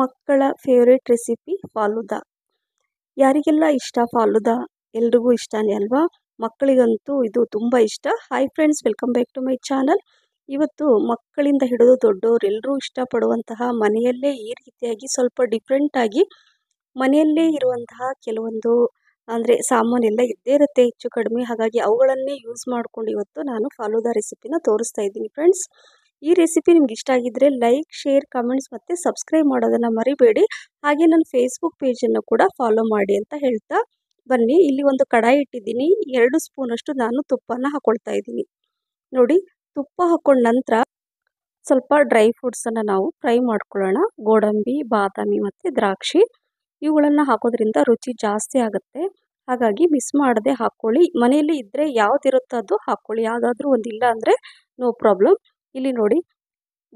ಮಕ್ಕಳ favourite recipe ಫಾಲುದಾ ಯಾರಿಗೆಲ್ಲ ಇಷ್ಟ ಫಾಲುದಾ ಎಲ್ರಿಗೂ ಇಷ್ಟನೇ ಅಲ್ವಾ ಮಕ್ಕಳಿಗಂತೂ ಇದು ತುಂಬ ಇಷ್ಟ hi friends welcome back to my channel ಇವತ್ತು ಮಕ್ಕಳಿಂದ ಹಿಡಿದು ದೊಡ್ಡವರೆಲ್ಲರೂ ಇಷ್ಟಪಡುವಂತಹ ಮನೆಯಲ್ಲೇ ಈ ರೀತಿಯಾಗಿ ಸ್ವಲ್ಪ ಡಿಫ್ರೆಂಟಾಗಿ ಮನೆಯಲ್ಲೇ ಇರುವಂತಹ ಕೆಲವೊಂದು ಅಂದರೆ ಸಾಮಾನೆಲ್ಲ ಇದ್ದೇ ಇರುತ್ತೆ ಹೆಚ್ಚು ಕಡಿಮೆ ಹಾಗಾಗಿ ಅವುಗಳನ್ನೇ ಯೂಸ್ ಮಾಡ್ಕೊಂಡು ಇವತ್ತು ನಾನು ಫಾಲುದಾ ರೆಸಿಪಿನ ತೋರಿಸ್ತಾ ಇದ್ದೀನಿ ಫ್ರೆಂಡ್ಸ್ ಈ ರೆಸಿಪಿ ನಿಮ್ಗೆ ಇಷ್ಟ ಆಗಿದ್ರೆ ಲೈಕ್ ಶೇರ್ ಕಮೆಂಟ್ಸ್ ಮತ್ತು ಸಬ್ಸ್ಕ್ರೈಬ್ ಮಾಡೋದನ್ನು ಮರಿಬೇಡಿ ಹಾಗೆ ನನ್ನ ಫೇಸ್ಬುಕ್ ಪೇಜನ್ನು ಕೂಡ ಫಾಲೋ ಮಾಡಿ ಅಂತ ಹೇಳ್ತಾ ಬನ್ನಿ ಇಲ್ಲಿ ಒಂದು ಕಡಾಯಿ ಇಟ್ಟಿದ್ದೀನಿ ಎರಡು ಸ್ಪೂನಷ್ಟು ನಾನು ತುಪ್ಪನ ಹಾಕೊಳ್ತಾ ಇದ್ದೀನಿ ನೋಡಿ ತುಪ್ಪ ಹಾಕ್ಕೊಂಡ ನಂತರ ಸ್ವಲ್ಪ ಡ್ರೈ ಫ್ರೂಟ್ಸನ್ನು ನಾವು ಫ್ರೈ ಮಾಡ್ಕೊಳ್ಳೋಣ ಗೋಡಂಬಿ ಬಾದಾಮಿ ಮತ್ತು ದ್ರಾಕ್ಷಿ ಇವುಗಳನ್ನು ಹಾಕೋದ್ರಿಂದ ರುಚಿ ಜಾಸ್ತಿ ಆಗುತ್ತೆ ಹಾಗಾಗಿ ಮಿಸ್ ಮಾಡದೆ ಹಾಕ್ಕೊಳ್ಳಿ ಮನೆಯಲ್ಲಿ ಇದ್ದರೆ ಯಾವುದಿರುತ್ತೋ ಅದು ಹಾಕ್ಕೊಳ್ಳಿ ಯಾವುದಾದ್ರೂ ಒಂದು ಇಲ್ಲ ಅಂದರೆ ನೋ ಪ್ರಾಬ್ಲಮ್ ಇಲ್ಲಿ ನೋಡಿ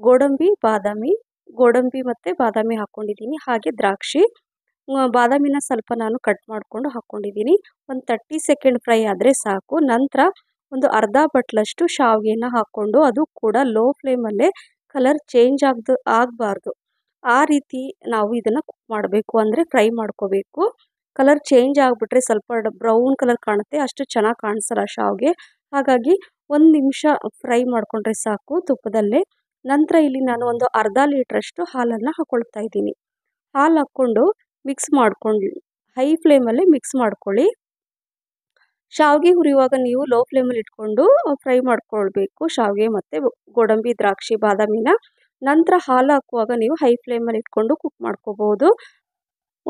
ಗೋಡಂಬಿ ಬಾದಾಮಿ ಗೋಡಂಬಿ ಮತ್ತು ಬಾದಾಮಿ ಹಾಕ್ಕೊಂಡಿದ್ದೀನಿ ಹಾಗೆ ದ್ರಾಕ್ಷಿ ಬಾದಾಮಿನ ಸ್ವಲ್ಪ ನಾನು ಕಟ್ ಮಾಡಿಕೊಂಡು ಹಾಕ್ಕೊಂಡಿದ್ದೀನಿ ಒಂದು ತರ್ಟಿ ಸೆಕೆಂಡ್ ಫ್ರೈ ಆದರೆ ಸಾಕು ನಂತರ ಒಂದು ಅರ್ಧ ಬಟ್ಲಷ್ಟು ಶಾವಿಗೆನ ಹಾಕ್ಕೊಂಡು ಅದು ಕೂಡ ಲೋ ಫ್ಲೇಮಲ್ಲೇ ಕಲರ್ ಚೇಂಜ್ ಆಗ್ದು ಆಗಬಾರ್ದು ಆ ರೀತಿ ನಾವು ಇದನ್ನು ಕುಕ್ ಮಾಡಬೇಕು ಅಂದರೆ ಫ್ರೈ ಮಾಡ್ಕೋಬೇಕು ಕಲರ್ ಚೇಂಜ್ ಆಗಿಬಿಟ್ರೆ ಸ್ವಲ್ಪ ಬ್ರೌನ್ ಕಲರ್ ಕಾಣುತ್ತೆ ಅಷ್ಟು ಚೆನ್ನಾಗಿ ಕಾಣಿಸಲ್ಲ ಶಾವಿಗೆ ಹಾಗಾಗಿ ಒಂದು ನಿಮಿಷ ಫ್ರೈ ಮಾಡಿಕೊಂಡ್ರೆ ಸಾಕು ತುಪ್ಪದಲ್ಲೇ ನಂತರ ಇಲ್ಲಿ ನಾನು ಒಂದು ಅರ್ಧ ಲೀಟ್ರಷ್ಟು ಹಾಲನ್ನು ಹಾಕ್ಕೊಳ್ತಾ ಇದ್ದೀನಿ ಹಾಲು ಹಾಕ್ಕೊಂಡು ಮಿಕ್ಸ್ ಮಾಡ್ಕೊಂಡು ಹೈ ಫ್ಲೇಮಲ್ಲಿ ಮಿಕ್ಸ್ ಮಾಡ್ಕೊಳ್ಳಿ ಶಾವಿಗೆ ಹುರಿಯುವಾಗ ನೀವು ಲೋ ಫ್ಲೇಮಲ್ಲಿ ಇಟ್ಕೊಂಡು ಫ್ರೈ ಮಾಡ್ಕೊಳ್ಬೇಕು ಶಾವಿಗೆ ಮತ್ತು ಗೋಡಂಬಿ ದ್ರಾಕ್ಷಿ ಬಾದಾಮಿನ ನಂತರ ಹಾಲು ಹಾಕುವಾಗ ನೀವು ಹೈ ಫ್ಲೇಮಲ್ಲಿ ಇಟ್ಕೊಂಡು ಕುಕ್ ಮಾಡ್ಕೋಬೋದು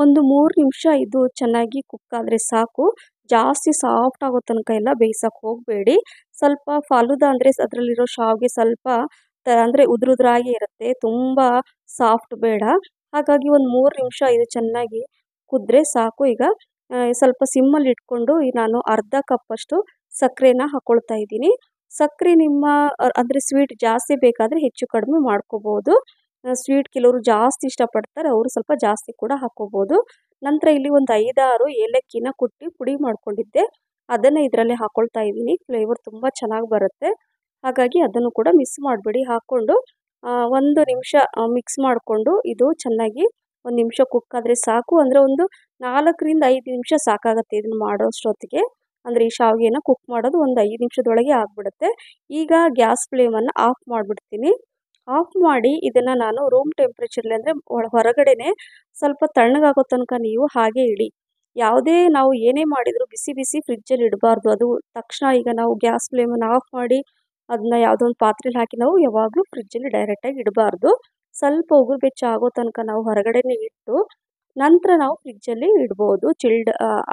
ಒಂದು ಮೂರು ನಿಮಿಷ ಇದು ಚೆನ್ನಾಗಿ ಕುಕ್ ಆದರೆ ಸಾಕು ಜಾಸ್ತಿ ಸಾಫ್ಟ್ ಆಗೋ ತನಕ ಎಲ್ಲ ಬೇಯಿಸೋಕೆ ಹೋಗಬೇಡಿ ಸ್ವಲ್ಪ ಫಲುದ ಅಂದರೆ ಅದರಲ್ಲಿರೋ ಶಾವಿಗೆ ಸ್ವಲ್ಪ ಅಂದ್ರೆ ಅಂದರೆ ಉದುರುದ್ರಾಗಿ ಇರುತ್ತೆ ತುಂಬ ಸಾಫ್ಟ್ ಬೇಡ ಹಾಗಾಗಿ ಒಂದು ಮೂರು ನಿಮಿಷ ಇದು ಚೆನ್ನಾಗಿ ಕುದ್ರೆ ಸಾಕು ಈಗ ಸ್ವಲ್ಪ ಸಿಮ್ಮಲ್ಲಿ ಇಟ್ಕೊಂಡು ನಾನು ಅರ್ಧ ಕಪ್ಪಷ್ಟು ಸಕ್ಕರೆನ ಹಾಕೊಳ್ತಾ ಇದ್ದೀನಿ ಸಕ್ಕರೆ ನಿಮ್ಮ ಅಂದರೆ ಸ್ವೀಟ್ ಜಾಸ್ತಿ ಬೇಕಾದರೆ ಹೆಚ್ಚು ಕಡಿಮೆ ಮಾಡ್ಕೋಬೋದು ಸ್ವೀಟ್ ಕೆಲವರು ಜಾಸ್ತಿ ಇಷ್ಟಪಡ್ತಾರೆ ಅವರು ಸ್ವಲ್ಪ ಜಾಸ್ತಿ ಕೂಡ ಹಾಕ್ಕೋಬೋದು ನಂತರ ಇಲ್ಲಿ ಒಂದು ಐದಾರು ಏಲಕ್ಕಿನ ಕುಟ್ಟಿ ಪುಡಿ ಮಾಡಿಕೊಂಡಿದ್ದೆ ಅದನ್ನು ಇದರಲ್ಲಿ ಹಾಕ್ಕೊಳ್ತಾ ಇದ್ದೀನಿ ಫ್ಲೇವರ್ ತುಂಬ ಚೆನ್ನಾಗಿ ಬರುತ್ತೆ ಹಾಗಾಗಿ ಅದನ್ನು ಕೂಡ ಮಿಸ್ ಮಾಡಿಬಿಡಿ ಹಾಕ್ಕೊಂಡು ಒಂದು ನಿಮಿಷ ಮಿಕ್ಸ್ ಮಾಡಿಕೊಂಡು ಇದು ಚೆನ್ನಾಗಿ ಒಂದು ನಿಮಿಷ ಕುಕ್ ಆದರೆ ಸಾಕು ಅಂದರೆ ಒಂದು ನಾಲ್ಕರಿಂದ ಐದು ನಿಮಿಷ ಸಾಕಾಗುತ್ತೆ ಇದನ್ನು ಮಾಡೋಷ್ಟೊತ್ತಿಗೆ ಅಂದರೆ ಈ ಶಾವಿಗೆನ ಕುಕ್ ಮಾಡೋದು ಒಂದು ಐದು ನಿಮಿಷದೊಳಗೆ ಆಗಿಬಿಡುತ್ತೆ ಈಗ ಗ್ಯಾಸ್ ಫ್ಲೇಮನ್ನು ಆಫ್ ಮಾಡಿಬಿಡ್ತೀನಿ ಆಫ್ ಮಾಡಿ ಇದನ್ನು ನಾನು ರೂಮ್ ಟೆಂಪ್ರೇಚರ್ಲಿ ಅಂದರೆ ಹೊರಗಡೆನೆ ಸ್ವಲ್ಪ ತಣ್ಣಗಾಗೋ ತನಕ ನೀವು ಹಾಗೆ ಇಡಿ ಯಾವುದೇ ನಾವು ಏನೇ ಮಾಡಿದರೂ ಬಿಸಿ ಬಿಸಿ ಫ್ರಿಜ್ಜಲ್ಲಿ ಇಡಬಾರ್ದು ಅದು ತಕ್ಷಣ ಈಗ ನಾವು ಗ್ಯಾಸ್ ಫ್ಲೇಮನ್ನು ಆಫ್ ಮಾಡಿ ಅದನ್ನ ಯಾವುದೋ ಒಂದು ಪಾತ್ರೆಲಿ ಹಾಕಿ ನಾವು ಯಾವಾಗಲೂ ಫ್ರಿಜ್ಜಲ್ಲಿ ಡೈರೆಕ್ಟಾಗಿ ಇಡಬಾರ್ದು ಸ್ವಲ್ಪ ಉಗುರು ಬೆಚ್ಚಾಗೋ ತನಕ ನಾವು ಹೊರಗಡೆನೆ ಇಟ್ಟು ನಂತರ ನಾವು ಫ್ರಿಜ್ಜಲ್ಲಿ ಇಡ್ಬೋದು ಚಿಲ್ಡ್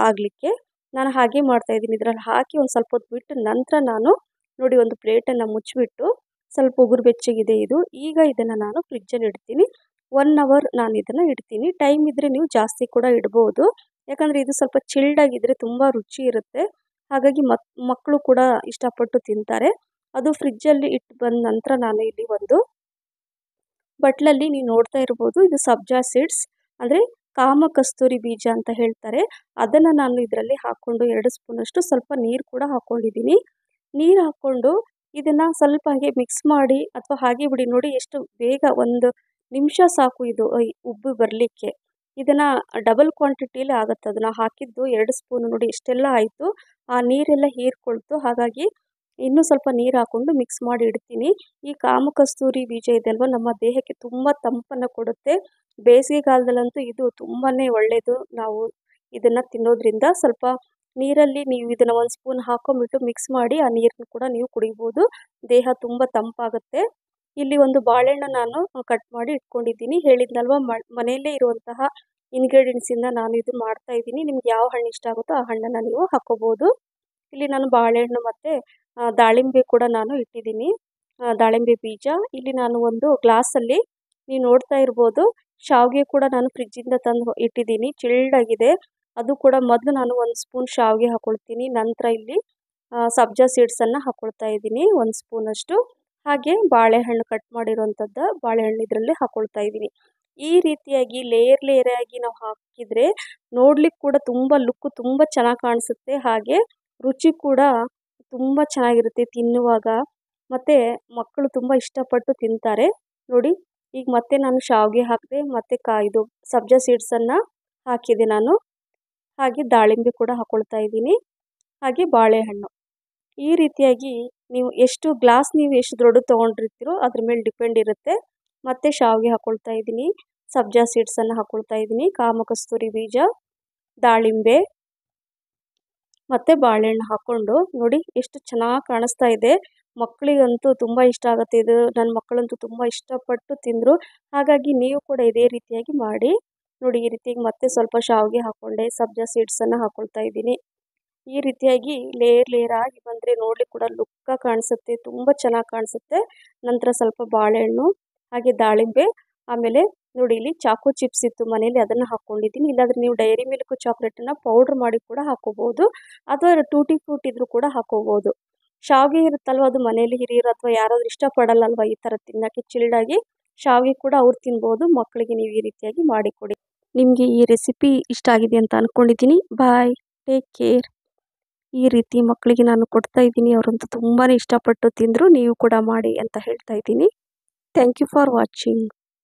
ಆಗಲಿಕ್ಕೆ ನಾನು ಹಾಗೆ ಮಾಡ್ತಾಯಿದ್ದೀನಿ ಇದರಲ್ಲಿ ಹಾಕಿ ಒಂದು ಸ್ವಲ್ಪ ಹೊತ್ತು ಬಿಟ್ಟು ನಂತರ ನಾನು ನೋಡಿ ಒಂದು ಪ್ಲೇಟನ್ನು ಮುಚ್ಚಿಬಿಟ್ಟು ಸ್ವಲ್ಪ ಉಗುರು ಬೆಚ್ಚಗಿದೆ ಇದು ಈಗ ಇದನ್ನು ನಾನು ಫ್ರಿಜ್ಜಲ್ಲಿ ಇಡ್ತೀನಿ ಒನ್ ಅವರ್ ನಾನು ಇದನ್ನು ಇಡ್ತೀನಿ ಟೈಮ್ ಇದ್ದರೆ ನೀವು ಜಾಸ್ತಿ ಕೂಡ ಇಡ್ಬೋದು ಯಾಕಂದರೆ ಇದು ಸ್ವಲ್ಪ ಚಿಲ್ಡಾಗಿದ್ದರೆ ತುಂಬ ರುಚಿ ಇರುತ್ತೆ ಹಾಗಾಗಿ ಮಕ್ ಮಕ್ಕಳು ಕೂಡ ಇಷ್ಟಪಟ್ಟು ತಿಂತಾರೆ ಅದು ಫ್ರಿಜ್ಜಲ್ಲಿ ಇಟ್ಟು ಬಂದ ನಂತರ ನಾನು ಇಲ್ಲಿ ಒಂದು ಬಟ್ಲಲ್ಲಿ ನೀವು ನೋಡ್ತಾ ಇರ್ಬೋದು ಇದು ಸಬ್ಜಾ ಸೀಡ್ಸ್ ಅಂದರೆ ಕಾಮ ಕಸ್ತೂರಿ ಬೀಜ ಅಂತ ಹೇಳ್ತಾರೆ ಅದನ್ನು ನಾನು ಇದರಲ್ಲಿ ಹಾಕ್ಕೊಂಡು ಎರಡು ಸ್ಪೂನಷ್ಟು ಸ್ವಲ್ಪ ನೀರು ಕೂಡ ಹಾಕ್ಕೊಂಡಿದ್ದೀನಿ ನೀರು ಹಾಕ್ಕೊಂಡು ಇದನ್ನು ಸ್ವಲ್ಪ ಹಾಗೆ ಮಿಕ್ಸ್ ಮಾಡಿ ಅಥವಾ ಹಾಗೆ ಬಿಡಿ ನೋಡಿ ಎಷ್ಟು ಬೇಗ ಒಂದು ನಿಮಿಷ ಸಾಕು ಇದು ಉಬ್ಬು ಬರಲಿಕ್ಕೆ ಇದನ್ನು ಡಬಲ್ ಕ್ವಾಂಟಿಟಿಲಿ ಆಗುತ್ತೆ ಅದನ್ನು ಹಾಕಿದ್ದು ಎರಡು ಸ್ಪೂನು ನೋಡಿ ಇಷ್ಟೆಲ್ಲ ಆಯಿತು ಆ ನೀರೆಲ್ಲ ಹೀರ್ಕೊಳ್ತು ಹಾಗಾಗಿ ಇನ್ನೂ ಸ್ವಲ್ಪ ನೀರು ಹಾಕ್ಕೊಂಡು ಮಿಕ್ಸ್ ಮಾಡಿ ಇಡ್ತೀನಿ ಈ ಕಾಮ ಕಸ್ತೂರಿ ಬೀಜ ಇದೆ ನಮ್ಮ ದೇಹಕ್ಕೆ ತುಂಬ ತಂಪನ್ನು ಕೊಡುತ್ತೆ ಬೇಸಿಗೆಗಾಲದಲ್ಲಂತೂ ಇದು ತುಂಬಾ ಒಳ್ಳೆಯದು ನಾವು ಇದನ್ನು ತಿನ್ನೋದ್ರಿಂದ ಸ್ವಲ್ಪ ನೀರಲ್ಲಿ ನೀವು ಇದನ್ನ ಒಂದು ಸ್ಪೂನ್ ಹಾಕೊಂಡ್ಬಿಟ್ಟು ಮಿಕ್ಸ್ ಮಾಡಿ ಆ ನೀರನ್ನು ಕೂಡ ನೀವು ಕುಡಿಬಹುದು ದೇಹ ತುಂಬ ತಂಪಾಗುತ್ತೆ ಇಲ್ಲಿ ಒಂದು ಬಾಳೆಹಣ್ಣು ನಾನು ಕಟ್ ಮಾಡಿ ಇಟ್ಕೊಂಡಿದ್ದೀನಿ ಹೇಳಿದ್ನಲ್ವ ಮನೆಯಲ್ಲೇ ಇರುವಂತಹ ಇಂದ ನಾನು ಇದು ಮಾಡ್ತಾ ಇದ್ದೀನಿ ನಿಮ್ಗೆ ಯಾವ ಹಣ್ಣು ಇಷ್ಟ ಆಗುತ್ತೋ ಆ ಹಣ್ಣನ್ನ ನೀವು ಹಾಕೋಬಹುದು ಇಲ್ಲಿ ನಾನು ಬಾಳೆಹಣ್ಣು ಮತ್ತೆ ದಾಳಿಂಬೆ ಕೂಡ ನಾನು ಇಟ್ಟಿದ್ದೀನಿ ದಾಳಿಂಬೆ ಬೀಜ ಇಲ್ಲಿ ನಾನು ಒಂದು ಗ್ಲಾಸಲ್ಲಿ ನೀವು ನೋಡ್ತಾ ಇರ್ಬೋದು ಶಾವಿಗೆ ಕೂಡ ನಾನು ಫ್ರಿಜ್ಜಿಂದ ತಂದು ಇಟ್ಟಿದ್ದೀನಿ ಚಿಲ್ಡ್ ಆಗಿದೆ ಅದು ಕೂಡ ಮೊದಲು ನಾನು ಒಂದು ಸ್ಪೂನ್ ಶಾವಿಗೆ ಹಾಕೊಳ್ತೀನಿ ನಂತರ ಇಲ್ಲಿ ಸಬ್ಜಾ ಸೀಡ್ಸನ್ನು ಹಾಕ್ಕೊಳ್ತಾ ಇದ್ದೀನಿ ಒಂದು ಸ್ಪೂನಷ್ಟು ಹಾಗೆ ಬಾಳೆಹಣ್ಣು ಕಟ್ ಮಾಡಿರೋಂಥದ್ದು ಬಾಳೆಹಣ್ಣು ಇದರಲ್ಲಿ ಹಾಕೊಳ್ತಾ ಇದ್ದೀನಿ ಈ ರೀತಿಯಾಗಿ ಲೇಯರ್ ಲೇಯರ್ ಆಗಿ ನಾವು ಹಾಕಿದರೆ ನೋಡ್ಲಿಕ್ಕೆ ಕೂಡ ತುಂಬ ಲುಕ್ಕು ತುಂಬ ಚೆನ್ನಾಗಿ ಕಾಣಿಸುತ್ತೆ ಹಾಗೆ ರುಚಿ ಕೂಡ ತುಂಬ ಚೆನ್ನಾಗಿರುತ್ತೆ ತಿನ್ನುವಾಗ ಮತ್ತು ಮಕ್ಕಳು ತುಂಬ ಇಷ್ಟಪಟ್ಟು ತಿಂತಾರೆ ನೋಡಿ ಈಗ ಮತ್ತೆ ನಾನು ಶಾವಿಗೆ ಹಾಕಿದೆ ಮತ್ತು ಕಾಯ್ದು ಇದು ಸಬ್ಜಾ ಸೀಡ್ಸನ್ನು ಹಾಕಿದೆ ನಾನು ಹಾಗೆ ದಾಳಿಂಬೆ ಕೂಡ ಹಾಕ್ಕೊಳ್ತಾ ಇದ್ದೀನಿ ಹಾಗೆ ಬಾಳೆಹಣ್ಣು ಈ ರೀತಿಯಾಗಿ ನೀವು ಎಷ್ಟು ಗ್ಲಾಸ್ ನೀವು ಎಷ್ಟು ದೊಡ್ಡ ತೊಗೊಂಡಿರ್ತೀರೋ ಅದ್ರ ಮೇಲೆ ಡಿಪೆಂಡ್ ಇರುತ್ತೆ ಮತ್ತು ಶಾವಿಗೆ ಹಾಕ್ಕೊಳ್ತಾ ಇದ್ದೀನಿ ಸಬ್ಜಾ ಸೀಡ್ಸನ್ನು ಹಾಕ್ಕೊಳ್ತಾ ಇದ್ದೀನಿ ಕಾಮಕಸ್ತೂರಿ ಬೀಜ ದಾಳಿಂಬೆ ಮತ್ತು ಬಾಳೆಹಣ್ಣು ಹಾಕ್ಕೊಂಡು ನೋಡಿ ಎಷ್ಟು ಚೆನ್ನಾಗಿ ಕಾಣಿಸ್ತಾ ಇದೆ ಮಕ್ಕಳಿಗಂತೂ ತುಂಬ ಇಷ್ಟ ಆಗುತ್ತೆ ಇದು ನನ್ನ ಮಕ್ಕಳಂತೂ ತುಂಬ ಇಷ್ಟಪಟ್ಟು ತಿಂದರು ಹಾಗಾಗಿ ನೀವು ಕೂಡ ಇದೇ ರೀತಿಯಾಗಿ ಮಾಡಿ ನೋಡಿ ಈ ರೀತಿಯಾಗಿ ಮತ್ತೆ ಸ್ವಲ್ಪ ಶಾವಿಗೆ ಹಾಕ್ಕೊಂಡೆ ಸಬ್ಜಾ ಸೀಡ್ಸನ್ನು ಹಾಕೊಳ್ತಾ ಇದ್ದೀನಿ ಈ ರೀತಿಯಾಗಿ ಲೇಯರ್ ಲೇಯರ್ ಆಗಿ ಬಂದರೆ ನೋಡಲಿಕ್ಕೆ ಕೂಡ ಲುಕ್ಕಾಗಿ ಕಾಣಿಸುತ್ತೆ ತುಂಬ ಚೆನ್ನಾಗಿ ಕಾಣಿಸುತ್ತೆ ನಂತರ ಸ್ವಲ್ಪ ಬಾಳೆಹಣ್ಣು ಹಾಗೆ ದಾಳಿಂಬೆ ಆಮೇಲೆ ನೋಡಿ ಇಲ್ಲಿ ಚಾಕು ಚಿಪ್ಸ್ ಇತ್ತು ಮನೇಲಿ ಅದನ್ನು ಹಾಕೊಂಡಿದ್ದೀನಿ ಇಲ್ಲಾದ್ರೆ ನೀವು ಡೈರಿ ಮಿಲ್ಕ್ ಚಾಕ್ಲೇಟನ್ನು ಪೌಡ್ರ್ ಮಾಡಿ ಕೂಡ ಹಾಕೋಬೋದು ಅಥವಾ ಟೂಟಿ ಫ್ರೂಟ್ ಇದ್ರೂ ಕೂಡ ಹಾಕೋಬೋದು ಶಾವಿಗೆ ಇರುತ್ತಲ್ವ ಅದು ಮನೇಲಿ ಹಿರಿಯರು ಅಥವಾ ಯಾರಾದರೂ ಇಷ್ಟಪಡಲ್ಲಲ್ವ ಈ ಥರ ತಿನ್ನೋಕ್ಕೆ ಚಿಲ್ಡಾಗಿ ಶಾವಿಗೆ ಕೂಡ ಅವ್ರು ತಿನ್ಬೋದು ಮಕ್ಕಳಿಗೆ ನೀವು ಈ ರೀತಿಯಾಗಿ ಮಾಡಿಕೊಡಿ ನಿಮಗೆ ಈ ರೆಸಿಪಿ ಇಷ್ಟ ಆಗಿದೆ ಅಂತ ಅಂದ್ಕೊಂಡಿದ್ದೀನಿ ಬಾಯ್ ಟೇಕ್ ಕೇರ್ ಈ ರೀತಿ ಮಕ್ಕಳಿಗೆ ನಾನು ಕೊಡ್ತಾ ಇದ್ದೀನಿ ಅವರಂತೂ ತುಂಬಾ ಇಷ್ಟಪಟ್ಟು ತಿಂದರು ನೀವು ಕೂಡ ಮಾಡಿ ಅಂತ ಹೇಳ್ತಾ ಇದ್ದೀನಿ ಥ್ಯಾಂಕ್ ಯು ಫಾರ್ ವಾಚಿಂಗ್